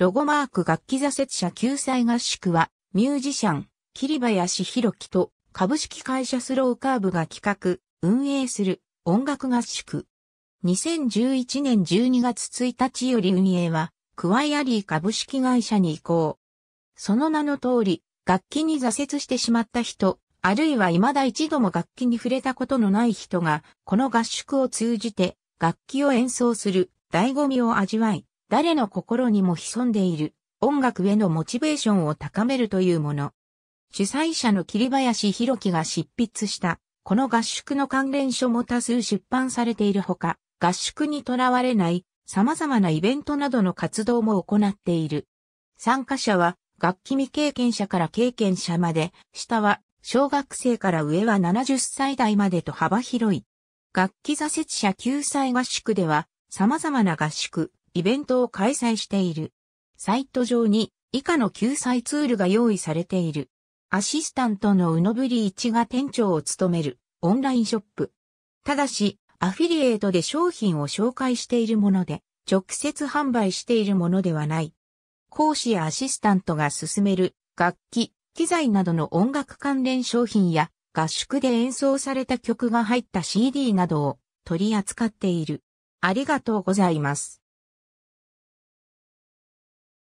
ロゴマーク楽器挫折者救済合宿は、ミュージシャン、桐林博樹と株式会社スローカーブが企画、運営する音楽合宿。2011年12月1日より運営は、クワイアリー株式会社に移行。その名の通り、楽器に挫折してしまった人、あるいは未だ一度も楽器に触れたことのない人が、この合宿を通じて、楽器を演奏する、醍醐味を味わい、誰の心にも潜んでいる音楽へのモチベーションを高めるというもの。主催者の桐林博樹が執筆したこの合宿の関連書も多数出版されているほか、合宿にとらわれない様々なイベントなどの活動も行っている。参加者は楽器未経験者から経験者まで、下は小学生から上は70歳代までと幅広い。楽器挫折者救済合宿では様々な合宿、イベントを開催している。サイト上に以下の救済ツールが用意されている。アシスタントのうのぶり一が店長を務めるオンラインショップ。ただし、アフィリエイトで商品を紹介しているもので、直接販売しているものではない。講師やアシスタントが進める楽器、機材などの音楽関連商品や合宿で演奏された曲が入った CD などを取り扱っている。ありがとうございます。